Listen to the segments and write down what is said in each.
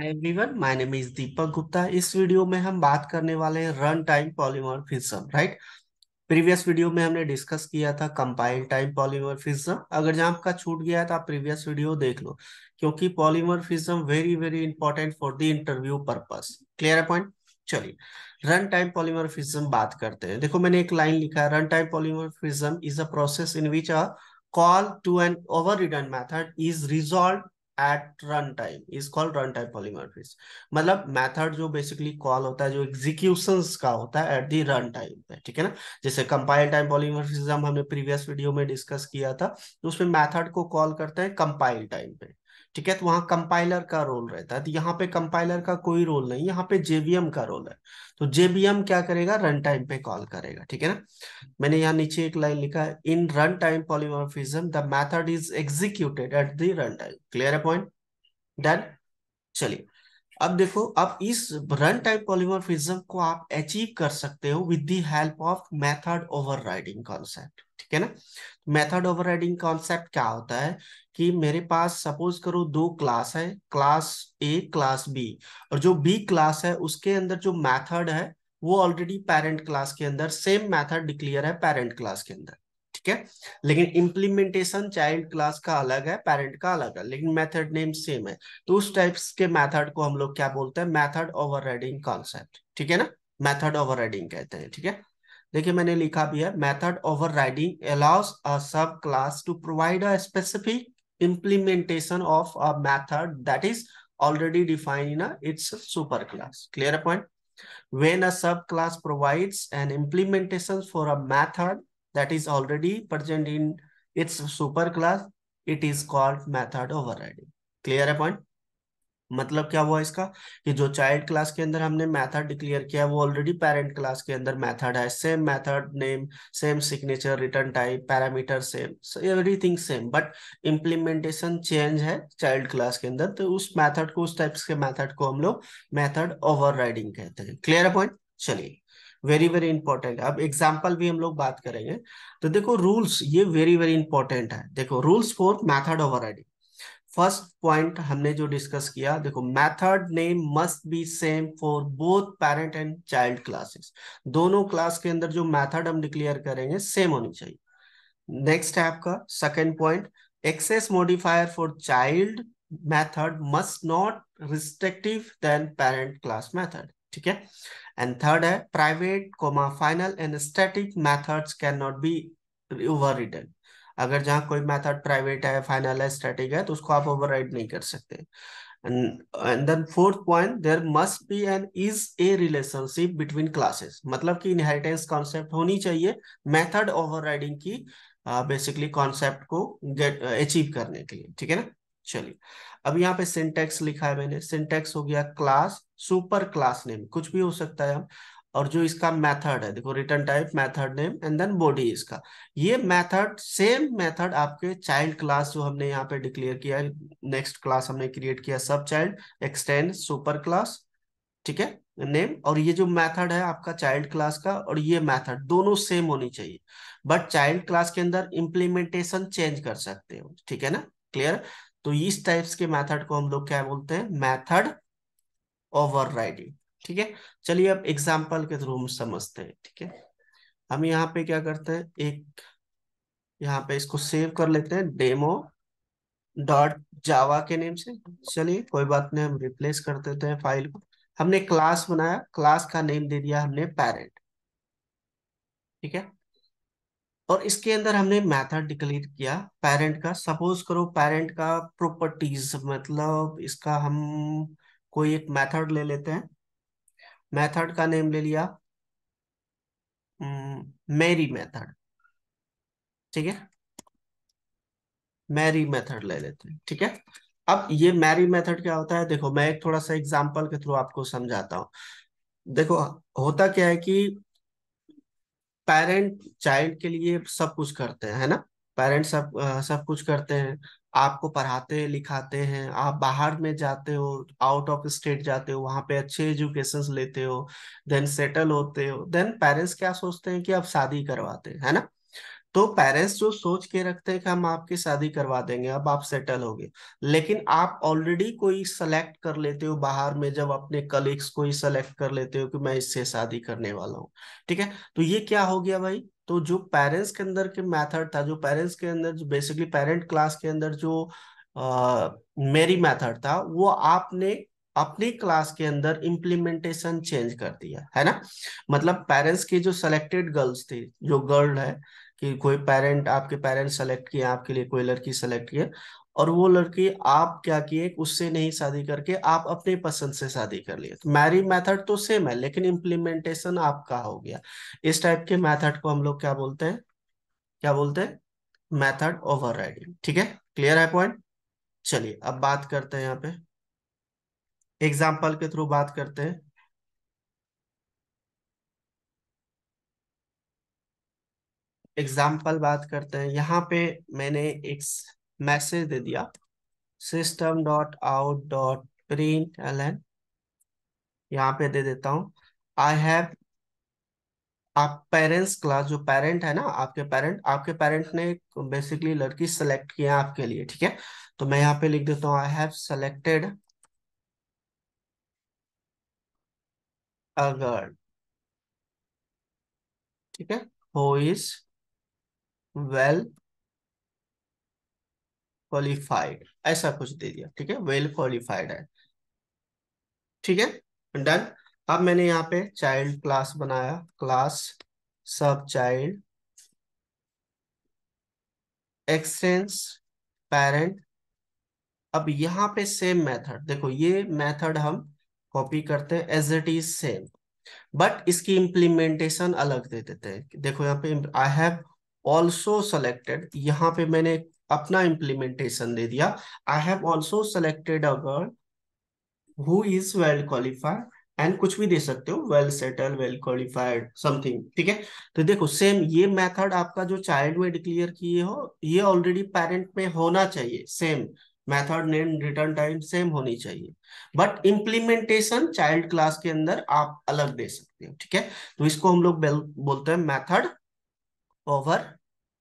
hi everyone my name is Deepak Gupta इस video में हम बात करने वाले हैं run time polymorphism right previous video में हमने डिस्कस किया था कंपाइल टाइम पॉलीमॉर्फिज्म अगर जहां आपका छूट गया है तो आप प्रीवियस वीडियो देख लो क्योंकि polymorphism very very important for the interview purpose clear है पॉइंट चलिए रन टाइम पॉलीमॉर्फिज्म बात करते हैं देखो मैंने एक लाइन लिखा है run time polymorphism is a process in which a call to an overridden method is resolved at run time is called run time polymorphism मतलब मेथड जो बेसिकली कॉल होता है जो एग्जीक्यूशन का होता है एट दी रन टाइम पे ठीक है ना जैसे कंपाइल टाइम पॉलीमर्फिज्म हमने प्रीवियस वीडियो में डिस्कस किया था तो उसमें मेथड को कॉल करते हैं कंपाइल टाइम पे ठीक है तो वहां कंपाइलर का रोल रहता है तो यहाँ पे कंपाइलर का कोई रोल नहीं यहाँ पे जेबीएम का रोल है तो जेबीएम क्या करेगा रन टाइम पे कॉल करेगा ठीक है ना मैंने यहाँ नीचे एक लाइन लिखा है in run time polymorphism the method is executed at the run time clear है पॉइंट डन चलिए अब देखो अब इस रन टाइम पॉलीमॉर्फिज्म को आप अचीव कर सकते हो with the help of method overriding concept ठीक है ना मेथड ओवरराइडिंग कॉन्सेप्ट क्या होता है कि मेरे पास सपोज करो दो क्लास है क्लास ए क्लास बी और जो बी क्लास है उसके अंदर जो मेथड है वो ऑलरेडी पेरेंट क्लास के अंदर सेम मेथड डिक्लियर है पेरेंट क्लास के अंदर ठीक है लेकिन इंप्लीमेंटेशन चाइल्ड क्लास का अलग है पेरेंट का अलग है लेकिन मेथड नेम सेम है तो उस टाइप्स के मेथड को हम लोग क्या बोलते हैं मेथड ओवरराइडिंग कॉन्सेप्ट ठीक है ना मेथड ओवरराइडिंग कहते हैं ठीक है देखिए मैंने लिखा भी है method overriding allows a sub class to provide a specific implementation of a method that is already defined in its super class clear point when a sub class provides an implementation for a method that is already present in its super class it is called method overriding clear है point मतलब क्या हुआ इसका कि जो child class के अंदर हमने मेथड डिक्लेयर किया है वो ऑलरेडी पेरेंट क्लास के अंदर मेथड है same method name same signature return type parameter same everything same but implementation change है चाइल्ड क्लास के अंदर तो उस मैथड को उस टाइप्स के मैथड को हम लोग मैथड ओवर कहते हैं क्लियर पॉइंट चलिए वेरी वेरी इंपॉर्टेंट अब एग्जाम्पल भी हम लोग बात करेंगे तो देखो रूल्स ये वेरी वेरी इंपॉर्टेंट है देखो rules for method over first point हमने जो डिस्कस किया देखो method name must be same for both parent and child classes दोनों क्लास के अंदर जो मेथड हम डिक्लेयर करेंगे सेम होनी चाहिए नेक्स्ट है आपका second point access modifier for child method must not restrictive then parent class method ठीक है एंड थर्ड है private comma final and static methods can not be over return अगर जहाँ कोई मेथड प्राइवेट है फाइनल है स्टैटिक है तो उसको आप ओवर नहीं कर सकते and then fourth point there must be an is a relationship between classes मतलब कि inheritance concept होनी चाहिए method overriding की बेसिकली uh, कॉन्सेप्ट को गेट अचीव uh, करने के लिए ठीक है ना चलिए अब यहाँ पे सिंटेक्स लिखा है मैंने सिंटेक्स हो गया क्लास सुपर क्लास नेम कुछ भी हो सकता है हम और जो इसका मेथड है देखो return type method name and then body इसका ये मेथड सेम मेथड आपके चाइल्ड क्लास जो हमने यहाँ पे डिक्लेयर किया है नेक्स्ट क्लास हमने क्रिएट किया सब चाइल्ड एक्सटेंड सुपर क्लास ठीक है नेम और ये जो मेथड है आपका चाइल्ड क्लास का और ये मेथड दोनों सेम होनी चाहिए बट चाइल्ड क्लास के अंदर इम्प्लीमेंटेशन चेंज कर सकते हो ठीक है ना क्लियर तो इस टाइप्स के मेथड को हम लोग क्या बोलते हैं मैथड ओवर राइडिंग ठीक है चलिए अब एग्जाम्पल के थ्रू हम समझते हैं ठीक है हम यहाँ पे क्या करते हैं एक यहाँ पे इसको सेव कर लेते हैं डेमो डॉट जावा के नेम से चलिए कोई बात नहीं हम रिप्लेस कर देते हैं फाइल को हमने क्लास बनाया क्लास का नेम दे दिया हमने पैरेंट ठीक है और इसके अंदर हमने मेथड डिक्लेयर किया पेरेंट का सपोज करो पेरेंट का प्रॉपर्टीज मतलब इसका हम कोई एक मेथड ले लेते हैं मेथड का नेम ले लिया मैरी मेथड ठीक है मैरी मेथड ले लेते हैं ठीक है अब ये मैरी मेथड क्या होता है देखो मैं एक थोड़ा सा एग्जांपल के थ्रू आपको समझाता हूं देखो होता क्या है कि पेरेंट चाइल्ड के लिए सब कुछ करते हैं है ना पेरेंट सब सब कुछ करते हैं आपको पढ़ाते हैं लिखाते हैं आप बाहर में जाते हो आउट ऑफ स्टेट जाते हो वहां पे अच्छे एजुकेशन लेते हो देन सेटल होते हो देन पेरेंट्स क्या सोचते हैं कि आप शादी करवाते हैं है ना तो पेरेंट्स जो सोच के रखते हैं कि हम आपकी शादी करवा देंगे अब आप सेटल हो गए लेकिन आप ऑलरेडी कोई सेलेक्ट कर लेते हो बाहर में जब अपने कलीग्स को ही सेलेक्ट कर लेते हो कि मैं इससे शादी करने वाला हूँ ठीक है तो ये क्या हो गया भाई तो जो पेरेंट्स के अंदर के मेथड था जो पेरेंट्स के अंदर जो बेसिकली पेरेंट क्लास के अंदर जो आ, मेरी मेथड था वो आपने अपनी क्लास के अंदर इम्प्लीमेंटेशन चेंज कर दिया है ना मतलब पेरेंट्स की जो सिलेक्टेड गर्ल्स थी जो गर्ल है कि कोई पेरेंट आपके पेरेंट्स सेलेक्ट किए आपके लिए कोई लड़की सेलेक्ट किए और वो लड़की आप क्या किए उससे नहीं शादी करके आप अपने पसंद से शादी कर लिए मैरिज मेथड तो सेम तो है लेकिन इम्प्लीमेंटेशन आपका हो गया इस टाइप के मेथड को हम लोग क्या बोलते हैं क्या बोलते हैं मेथड ओवर ठीक है क्लियर है पॉइंट चलिए अब बात करते हैं यहाँ पे एग्जाम्पल के थ्रू बात करते हैं एग्जाम्पल बात करते हैं यहाँ पे मैंने एक मैसेज दे दिया system dot out dot print L N यहाँ पे दे देता हूँ आई हैव आप पेरेंट्स क्लास जो पेरेंट है ना आपके पेरेंट आपके पेरेंट ने बेसिकली लड़की सेलेक्ट किया आपके लिए ठीक है तो मैं यहाँ पे लिख देता हूँ आई हैव सेलेक्टेड अगर ठीक है हो इज वेल क्वालिफाइड ऐसा कुछ दे दिया ठीक है वेल क्वालिफाइड है ठीक है डन अब मैंने यहाँ पे चाइल्ड क्लास बनाया class sub child extends parent अब यहाँ पे सेम मेथड देखो ये मेथड हम कॉपी करते हैं as it is same but इसकी इम्प्लीमेंटेशन अलग दे देते हैं देखो यहाँ पे आई हैव ऑल्सो सेलेक्टेड यहाँ पे मैंने अपना इम्प्लीमेंटेशन दे दिया I have also selected a girl who is well qualified and कुछ भी दे सकते हो well settled well qualified something ठीक है तो देखो सेम ये मेथड आपका जो चाइल्ड में डिक्लेयर किए हो ये ऑलरेडी पेरेंट में होना चाहिए same method name return time same होनी चाहिए बट इम्प्लीमेंटेशन चाइल्ड क्लास के अंदर आप अलग दे सकते हो ठीक है तो इसको हम लोग बोलते हैं मेथड ओवर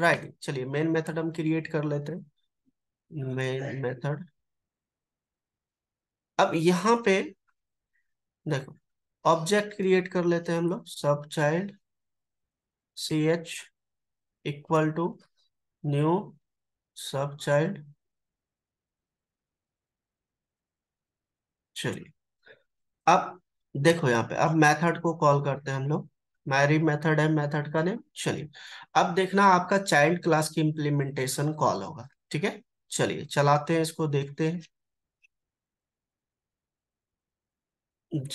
राइट चलिए मेन मेथड हम क्रिएट कर लेते हैं मेन मेथड अब यहां पे देखो ऑब्जेक्ट क्रिएट कर लेते हैं हम लोग sub child C H equal to new sub child चलिए अब देखो यहां पे अब मेथड को कॉल करते हैं हम लोग मैरी मेथड है मेथड का नेम चलिए अब देखना आपका चाइल्ड क्लास की इम्प्लीमेंटेशन कॉल होगा ठीक है चलिए चलाते हैं इसको देखते हैं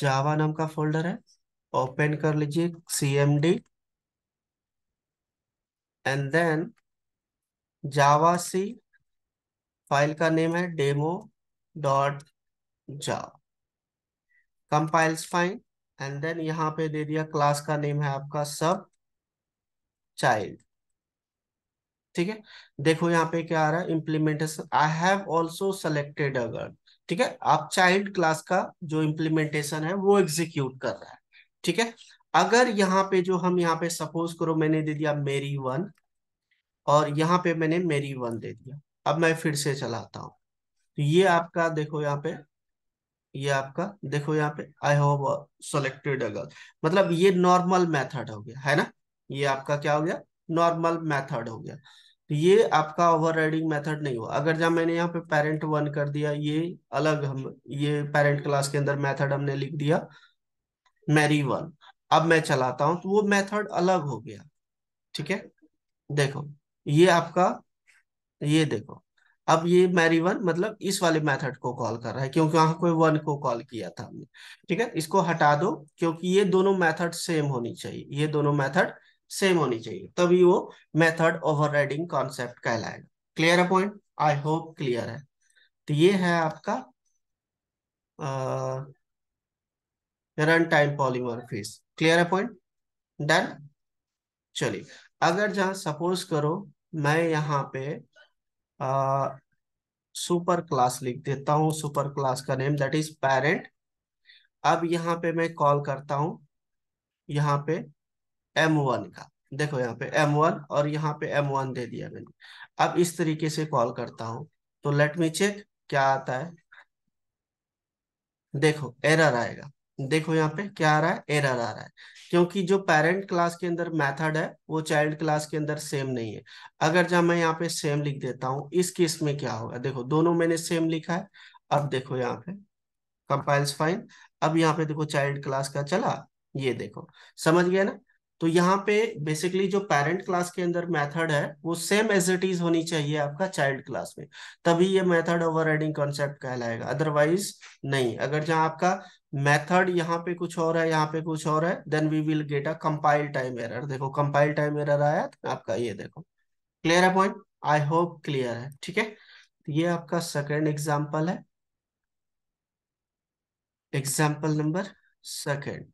जावा नाम का फोल्डर है ओपन कर लीजिए C M D and then Java C file का नेम है demo dot Java compiles fine and then यहाँ पे दे दिया क्लास का नेम है आपका सब चाइल्ड ठीक है देखो यहाँ पे क्या आ रहा है implementation I have also selected अगर ठीक है आप चाइल्ड क्लास का जो इम्प्लीमेंटेशन है वो एग्जीक्यूट कर रहा है ठीक है अगर यहाँ पे जो हम यहाँ पे सपोज करो मैंने दे दिया मेरी वन और यहाँ पे मैंने मेरी वन दे दिया अब मैं फिर से चलाता हूँ ये आपका देखो यहाँ पे ये आपका देखो यहाँ पे I have selected a girl मतलब ये नॉर्मल मेथड हो गया है ना ये आपका क्या हो गया नॉर्मल मेथड हो गया तो ये आपका ओवरराइडिंग मेथड नहीं हुआ अगर जहां मैंने यहाँ पे पेरेंट वन कर दिया ये अलग हम ये पेरेंट क्लास के अंदर मेथड हमने लिख दिया मैरी वन अब मैं चलाता हूं तो वो मेथड अलग हो गया ठीक है देखो ये आपका ये देखो अब ये मैरी वन मतलब इस वाले मेथड को कॉल कर रहा है क्योंकि वहां कोई वन को कॉल किया था हमने ठीक है इसको हटा दो क्योंकि ये दोनों मेथड सेम होनी चाहिए ये दोनों मेथड सेम होनी चाहिए तभी वो मेथड ओवरराइडिंग कॉन्सेप्ट कहलाएगा क्लियर है पॉइंट आई होप क्लियर है तो ये है आपका रन टाइम फेस क्लियर है पॉइंट डन चलिए अगर जहां सपोज करो मैं यहाँ पे सुपर क्लास लिख देता हूँ सुपर क्लास का नेम दैट इज पेरेंट अब यहाँ पे मैं कॉल करता हूँ यहाँ पे एम वन का देखो यहाँ पे एम वन और यहाँ पे एम वन दे दिया मैंने अब इस तरीके से कॉल करता हूँ तो लेट मी चेक क्या आता है देखो एरर आएगा देखो यहाँ पे क्या आ रहा है एरर आ रहा है क्योंकि जो पेरेंट क्लास के अंदर मेथड है वो चाइल्ड क्लास के अंदर सेम नहीं है अगर जब मैं यहाँ पे सेम लिख देता हूँ इस केस में क्या होगा देखो दोनों मैंने सेम लिखा है अब देखो यहाँ पे कंपाइल्स फाइन अब यहाँ पे देखो चाइल्ड क्लास का चला ये देखो समझ गया ना तो यहाँ पे बेसिकली जो पेरेंट क्लास के अंदर मेथड है वो सेम एज इट इज होनी चाहिए आपका चाइल्ड क्लास में तभी ये मेथड ओवरराइडिंग कॉन्सेप्ट कहलाएगा अदरवाइज नहीं अगर जहां आपका मेथड यहाँ पे कुछ और है यहाँ पे कुछ और है then we will get a compile time error देखो कंपाइल टाइम एरर आया तो आपका ये देखो क्लियर है पॉइंट आई होप क्लियर है ठीक है तो ये आपका सेकेंड एग्जाम्पल है एग्जाम्पल नंबर सेकेंड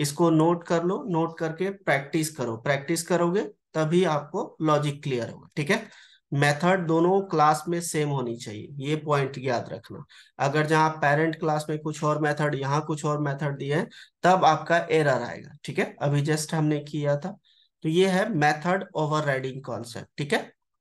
इसको नोट कर लो नोट करके प्रैक्टिस करो प्रैक्टिस करोगे तभी आपको लॉजिक क्लियर होगा ठीक है मेथड दोनों क्लास में सेम होनी चाहिए ये पॉइंट याद रखना अगर जहां पेरेंट क्लास में कुछ और मेथड यहाँ कुछ और मेथड दिए हैं तब आपका एरर आएगा ठीक है अभी जस्ट हमने किया था तो ये है मेथड ओवरराइडिंग कॉन्सेप्ट ठीक है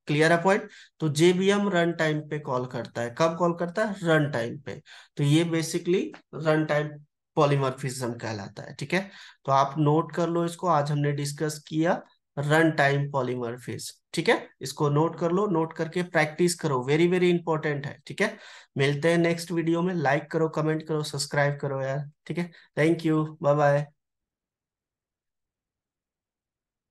क्लियर है पॉइंट तो जेबीएम रन टाइम पे कॉल करता है कब कॉल करता है रन टाइम पे तो ये बेसिकली रन टाइम पॉलीमर्फिज्म कहलाता है ठीक है तो आप नोट कर लो इसको आज हमने डिस्कस किया रन टाइम पॉलीमर्फिज ठीक है इसको नोट कर लो नोट करके प्रैक्टिस करो वेरी वेरी इंपॉर्टेंट है ठीक है मिलते हैं नेक्स्ट वीडियो में लाइक करो कमेंट करो सब्सक्राइब करो यार ठीक है थैंक यू बाय बाय